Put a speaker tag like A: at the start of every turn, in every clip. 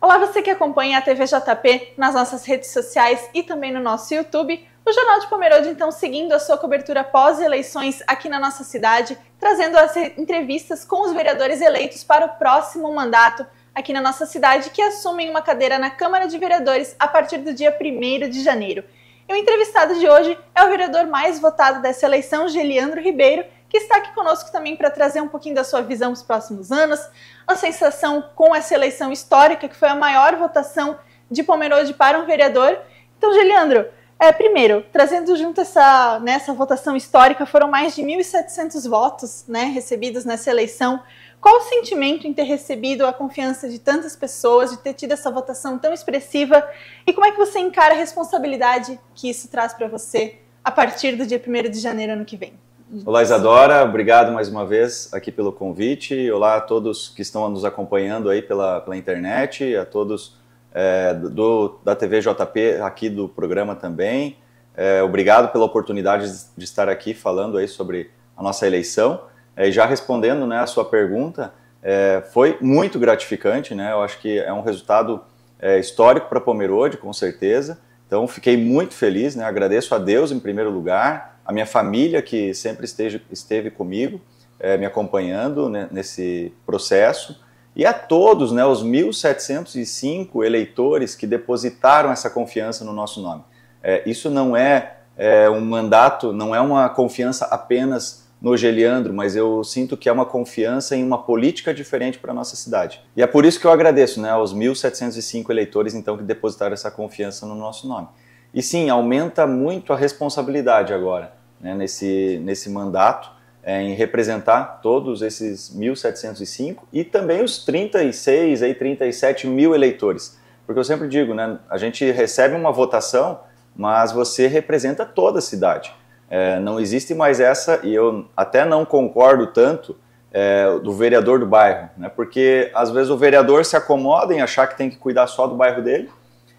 A: Olá, você que acompanha a TV JP nas nossas redes sociais e também no nosso YouTube. O Jornal de Pomerode, então, seguindo a sua cobertura pós-eleições aqui na nossa cidade, trazendo as entrevistas com os vereadores eleitos para o próximo mandato aqui na nossa cidade, que assumem uma cadeira na Câmara de Vereadores a partir do dia 1 de janeiro. E o entrevistado de hoje é o vereador mais votado dessa eleição, Geliandro Ribeiro, que está aqui conosco também para trazer um pouquinho da sua visão dos os próximos anos, a sensação com essa eleição histórica, que foi a maior votação de Pomerode para um vereador. Então, Geliandro, é, primeiro, trazendo junto essa, né, essa votação histórica, foram mais de 1.700 votos né, recebidos nessa eleição. Qual o sentimento em ter recebido a confiança de tantas pessoas, de ter tido essa votação tão expressiva? E como é que você encara a responsabilidade que isso traz para você a partir do dia 1 de janeiro ano que vem? Olá,
B: Isadora. Obrigado mais uma vez aqui pelo convite. Olá a todos que estão nos acompanhando aí pela, pela internet, a todos é, do, da TV JP aqui do programa também. É, obrigado pela oportunidade de estar aqui falando aí sobre a nossa eleição. É, e já respondendo né, a sua pergunta, é, foi muito gratificante, né? Eu acho que é um resultado é, histórico para Pomerode, com certeza. Então, fiquei muito feliz, né? Agradeço a Deus em primeiro lugar, a minha família que sempre esteja, esteve comigo, é, me acompanhando né, nesse processo, e a todos, né, os 1.705 eleitores que depositaram essa confiança no nosso nome. É, isso não é, é, um mandato, não é uma confiança apenas no Geliandro, mas eu sinto que é uma confiança em uma política diferente para a nossa cidade. E é por isso que eu agradeço né, aos 1.705 eleitores então que depositaram essa confiança no nosso nome. E sim, aumenta muito a responsabilidade agora né, nesse, nesse mandato é, em representar todos esses 1.705 e também os 36 e 37 mil eleitores. Porque eu sempre digo, né, a gente recebe uma votação, mas você representa toda a cidade. É, não existe mais essa, e eu até não concordo tanto, é, do vereador do bairro, né? porque às vezes o vereador se acomoda em achar que tem que cuidar só do bairro dele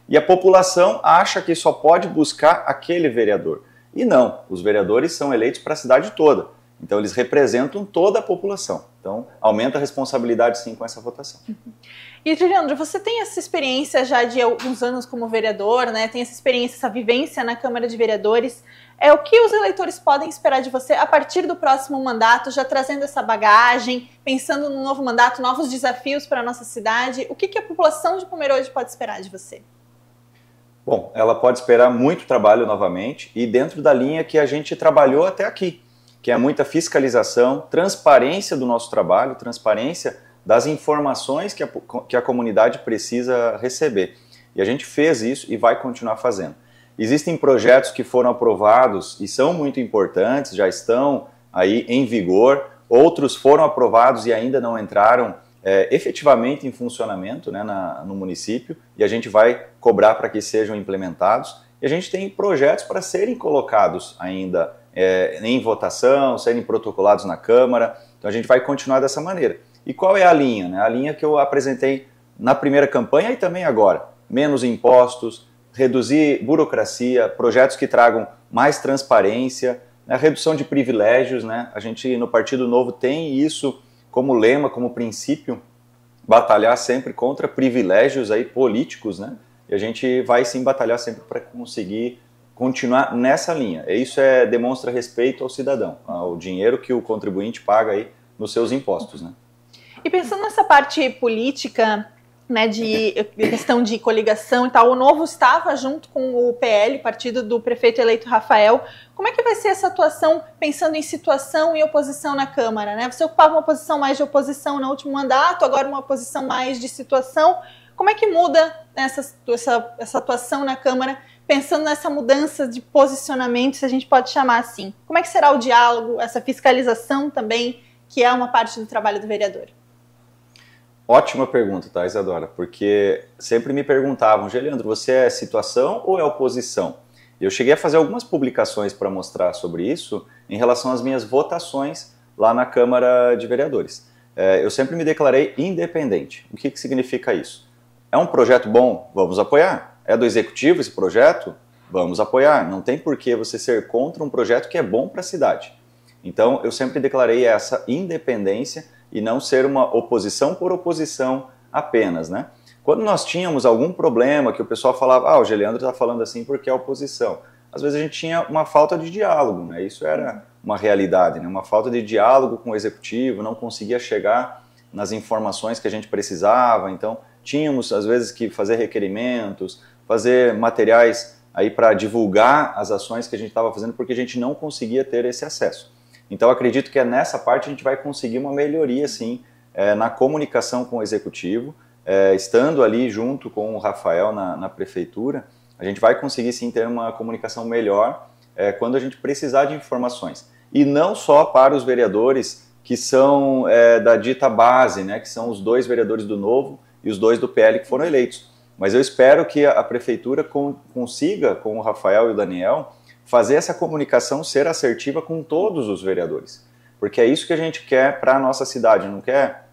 B: e a população acha que só pode buscar aquele vereador. E não, os vereadores são eleitos para a cidade toda. Então eles representam toda a população. Então aumenta a responsabilidade sim com essa votação. Uhum.
A: E Juliandro, você tem essa experiência já de alguns anos como vereador, né? Tem essa experiência, essa vivência na Câmara de Vereadores. É o que os eleitores podem esperar de você a partir do próximo mandato, já trazendo essa bagagem, pensando no novo mandato, novos desafios para a nossa cidade. O que, que a população de Pomerode pode esperar de você?
B: Bom, ela pode esperar muito trabalho novamente e dentro da linha que a gente trabalhou até aqui, que é muita fiscalização, transparência do nosso trabalho, transparência das informações que a, que a comunidade precisa receber. E a gente fez isso e vai continuar fazendo. Existem projetos que foram aprovados e são muito importantes, já estão aí em vigor, outros foram aprovados e ainda não entraram é, efetivamente em funcionamento né, na, no município e a gente vai cobrar para que sejam implementados. E a gente tem projetos para serem colocados ainda é, em votação, serem protocolados na Câmara. Então a gente vai continuar dessa maneira. E qual é a linha? Né? A linha que eu apresentei na primeira campanha e também agora: menos impostos, reduzir burocracia, projetos que tragam mais transparência, né? redução de privilégios. Né? A gente no Partido Novo tem isso como lema, como princípio, batalhar sempre contra privilégios aí políticos, né? E a gente vai sim batalhar sempre para conseguir continuar nessa linha. Isso é demonstra respeito ao cidadão, ao dinheiro que o contribuinte paga aí nos seus impostos, né?
A: E pensando nessa parte política, né, de questão de coligação e tal. O Novo estava junto com o PL, partido do prefeito eleito Rafael. Como é que vai ser essa atuação pensando em situação e oposição na Câmara? Né? Você ocupava uma posição mais de oposição no último mandato, agora uma posição mais de situação. Como é que muda essa, essa, essa atuação na Câmara, pensando nessa mudança de posicionamento, se a gente pode chamar assim? Como é que será o diálogo, essa fiscalização também, que é uma parte do trabalho do vereador?
B: Ótima pergunta, tá, Isadora? Porque sempre me perguntavam, Geleandro, você é situação ou é oposição? Eu cheguei a fazer algumas publicações para mostrar sobre isso em relação às minhas votações lá na Câmara de Vereadores. É, eu sempre me declarei independente. O que, que significa isso? É um projeto bom? Vamos apoiar. É do executivo esse projeto? Vamos apoiar. Não tem por que você ser contra um projeto que é bom para a cidade. Então, eu sempre declarei essa independência e não ser uma oposição por oposição apenas, né? Quando nós tínhamos algum problema que o pessoal falava, ah, o Geleandro está falando assim porque é oposição, às vezes a gente tinha uma falta de diálogo, né? Isso era uma realidade, né? Uma falta de diálogo com o executivo, não conseguia chegar nas informações que a gente precisava, então tínhamos às vezes que fazer requerimentos, fazer materiais aí para divulgar as ações que a gente estava fazendo porque a gente não conseguia ter esse acesso. Então acredito que é nessa parte a gente vai conseguir uma melhoria, sim, é, na comunicação com o executivo, é, estando ali junto com o Rafael na, na, prefeitura, a gente vai conseguir sim ter uma comunicação melhor é, quando a gente precisar de informações. E não só para os vereadores que são é, da dita base, né, que são os dois vereadores do Novo e os dois do PL que foram eleitos. Mas eu espero que a prefeitura consiga, com o Rafael e o Daniel, fazer essa comunicação ser assertiva com todos os vereadores. Porque é isso que a gente quer para a nossa cidade, não quer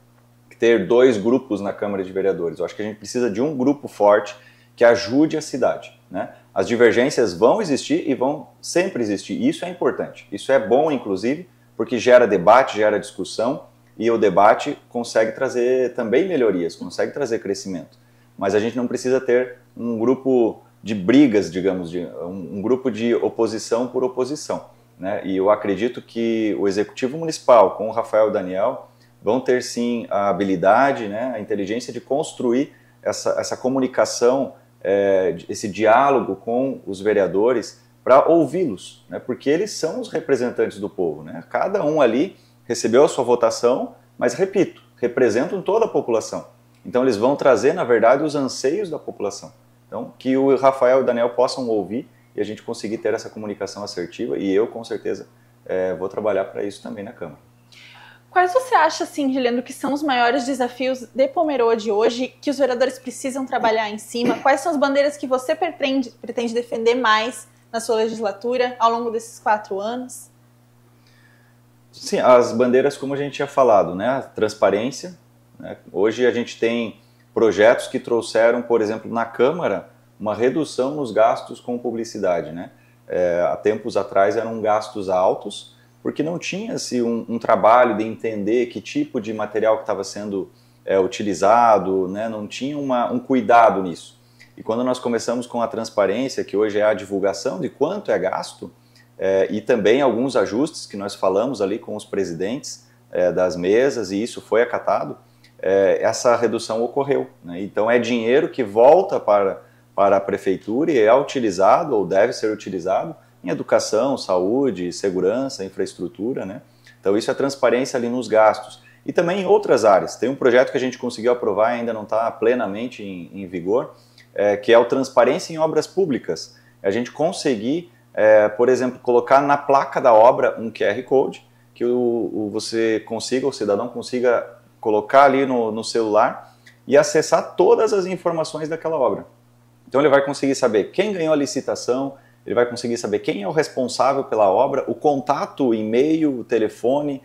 B: ter dois grupos na Câmara de Vereadores. Eu acho que a gente precisa de um grupo forte que ajude a cidade. Né? As divergências vão existir e vão sempre existir. Isso é importante. Isso é bom, inclusive, porque gera debate, gera discussão e o debate consegue trazer também melhorias, consegue trazer crescimento. Mas a gente não precisa ter um grupo de brigas, digamos, de um, um grupo de oposição por oposição. Né? E eu acredito que o Executivo Municipal, com o Rafael Daniel, vão ter sim a habilidade, né, a inteligência de construir essa, essa comunicação, é, esse diálogo com os vereadores para ouvi-los, né, porque eles são os representantes do povo. Né? Cada um ali recebeu a sua votação, mas repito, representam toda a população. Então eles vão trazer, na verdade, os anseios da população. Então, que o Rafael e o Daniel possam ouvir e a gente conseguir ter essa comunicação assertiva e eu, com certeza, é, vou trabalhar para isso também na Câmara.
A: Quais você acha, assim, Juliano, que são os maiores desafios de Pomerode hoje que os vereadores precisam trabalhar em cima? Quais são as bandeiras que você pretende, pretende defender mais na sua legislatura ao longo desses quatro anos?
B: Sim, as bandeiras, como a gente tinha falado, né? A transparência. Né? Hoje a gente tem projetos que trouxeram, por exemplo, na Câmara, uma redução nos gastos com publicidade. Né? É, há tempos atrás eram gastos altos, porque não tinha-se um, um, trabalho de entender que tipo de material que estava sendo é, utilizado, né? não tinha uma, um cuidado nisso. E quando nós começamos com a transparência, que hoje é a divulgação de quanto é gasto, é, e também alguns ajustes que nós falamos ali com os presidentes é, das mesas, e isso foi acatado, é, essa redução ocorreu. Né? Então é dinheiro que volta para, para a prefeitura e é utilizado ou deve ser utilizado em educação, saúde, segurança, infraestrutura. Né? Então isso é transparência ali nos gastos. E também em outras áreas. Tem um projeto que a gente conseguiu aprovar e ainda não está plenamente em, em vigor, é, que é o Transparência em Obras Públicas. A gente conseguir, é, por exemplo, colocar na placa da obra um QR Code, que o, o você consiga, o cidadão consiga colocar ali no, no celular e acessar todas as informações daquela obra. Então ele vai conseguir saber quem ganhou a licitação, ele vai conseguir saber quem é o responsável pela obra, o contato, o e-mail, o telefone,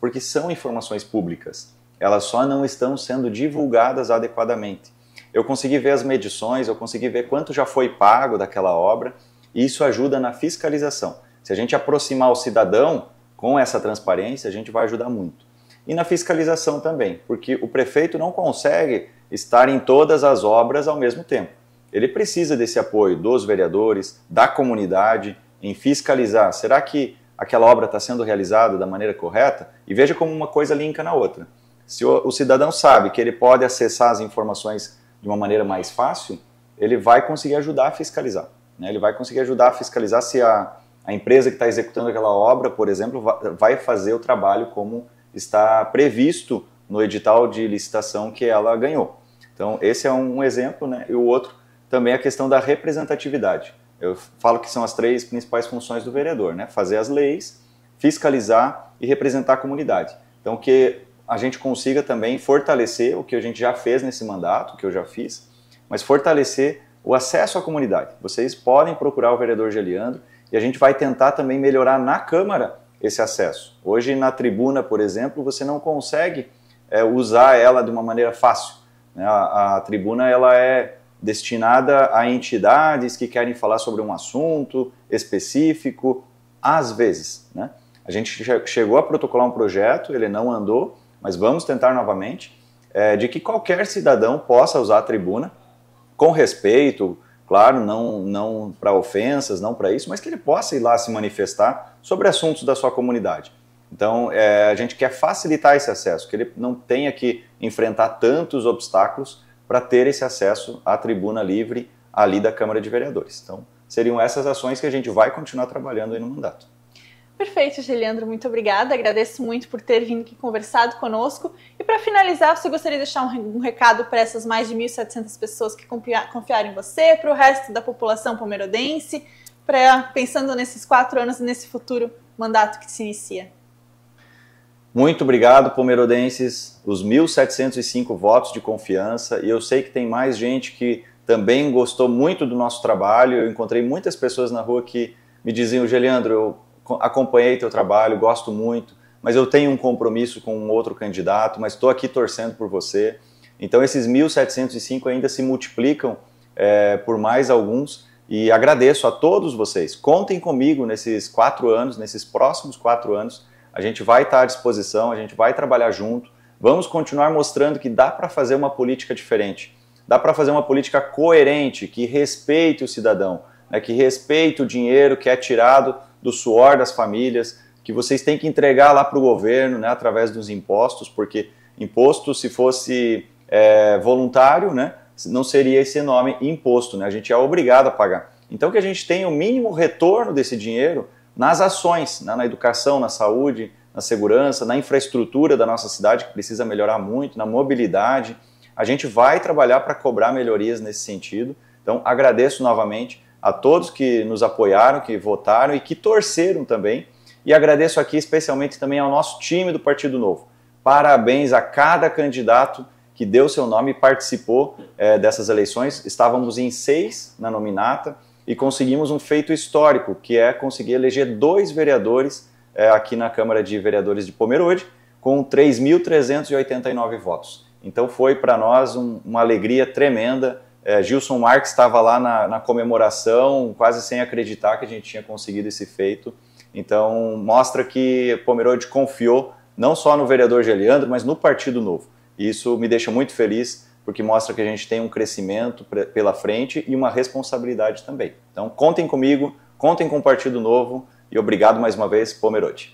B: porque são informações públicas. Elas só não estão sendo divulgadas adequadamente. Eu consegui ver as medições, eu consegui ver quanto já foi pago daquela obra, e isso ajuda na fiscalização. Se a gente aproximar o cidadão com essa transparência, a gente vai ajudar muito e na fiscalização também, porque o prefeito não consegue estar em todas as obras ao mesmo tempo. Ele precisa desse apoio dos vereadores, da comunidade, em fiscalizar. Será que aquela obra está sendo realizada da maneira correta? E veja como uma coisa linka na outra. Se o, o cidadão sabe que ele pode acessar as informações de uma maneira mais fácil, ele vai conseguir ajudar a fiscalizar. Né? Ele vai conseguir ajudar a fiscalizar se a, a empresa que está executando aquela obra, por exemplo, vai fazer o trabalho como está previsto no edital de licitação que ela ganhou. Então, esse é um exemplo, né? E o outro também é a questão da representatividade. Eu falo que são as três principais funções do vereador, né? Fazer as leis, fiscalizar e representar a comunidade. Então, que a gente consiga também fortalecer o que a gente já fez nesse mandato, que eu já fiz, mas fortalecer o acesso à comunidade. Vocês podem procurar o vereador Geliandro e a gente vai tentar também melhorar na Câmara esse acesso. Hoje, na tribuna, por exemplo, você não consegue é, usar ela de uma maneira fácil. Né? A, a, tribuna ela é destinada a entidades que querem falar sobre um assunto específico, às vezes. Né? A gente chegou a protocolar um projeto, ele não andou, mas vamos tentar novamente, é, de que qualquer cidadão possa usar a tribuna com respeito, claro, não, não para ofensas, não para isso, mas que ele possa ir lá se manifestar sobre assuntos da sua comunidade. Então, é, a gente quer facilitar esse acesso, que ele não tenha que enfrentar tantos obstáculos para ter esse acesso à tribuna livre ali da Câmara de Vereadores. Então, seriam essas ações que a gente vai continuar trabalhando aí no mandato.
A: Perfeito, Giliandro, muito obrigada. Agradeço muito por ter vindo aqui conversado conosco. E para finalizar, você gostaria de deixar um recado para essas mais de 1.700 pessoas que confiaram em você, para o resto da população pomerodense, para pensando nesses quatro anos e nesse futuro mandato que se inicia?
B: Muito obrigado, pomerodenses, os 1.705 votos de confiança. E eu sei que tem mais gente que também gostou muito do nosso trabalho. Eu encontrei muitas pessoas na rua que me diziam, Geliandro, eu acompanhei teu trabalho, gosto muito, mas eu tenho um compromisso com um outro candidato, mas estou aqui torcendo por você. Então esses 1.705 ainda se multiplicam é, por mais alguns e agradeço a todos vocês. Contem comigo nesses quatro anos, nesses próximos quatro anos, a gente vai estar à disposição, a gente vai trabalhar junto. Vamos continuar mostrando que dá para fazer uma política diferente, dá para fazer uma política coerente que respeite o cidadão, né, que respeite o dinheiro que é tirado do suor das famílias, que vocês têm que entregar lá para o governo, né, através dos impostos, porque imposto, se fosse é, voluntário, né, não seria esse nome imposto, né, a gente é obrigado a pagar. Então que a gente tenha o mínimo retorno desse dinheiro nas ações, né, na educação, na saúde, na segurança, na infraestrutura da nossa cidade, que precisa melhorar muito, na mobilidade. A gente vai trabalhar para cobrar melhorias nesse sentido. Então, agradeço novamente a todos que nos apoiaram, que votaram e que torceram também. E agradeço aqui especialmente também ao nosso time do Partido Novo. Parabéns a cada candidato que deu seu nome e participou é, dessas eleições. Estávamos em seis na nominata e conseguimos um feito histórico, que é conseguir eleger dois vereadores é, aqui na Câmara de Vereadores de Pomerode, com 3.389 votos. Então foi para nós um, uma alegria tremenda é, Gilson Marques estava lá na, na, comemoração, quase sem acreditar que a gente tinha conseguido esse feito. Então, mostra que Pomerode confiou não só no vereador Geliandro, mas no Partido Novo. E isso me deixa muito feliz, porque mostra que a gente tem um crescimento pela frente e uma responsabilidade também. Então, contem comigo, contem com o Partido Novo e obrigado mais uma vez, Pomerode.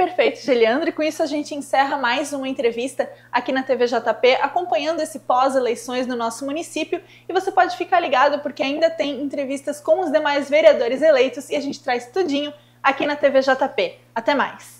A: Perfeito, Geliandro. E com isso a gente encerra mais uma entrevista aqui na TV JP, acompanhando esse pós-eleições no nosso município. E você pode ficar ligado porque ainda tem entrevistas com os demais vereadores eleitos e a gente traz tudinho aqui na TV JP. Até mais!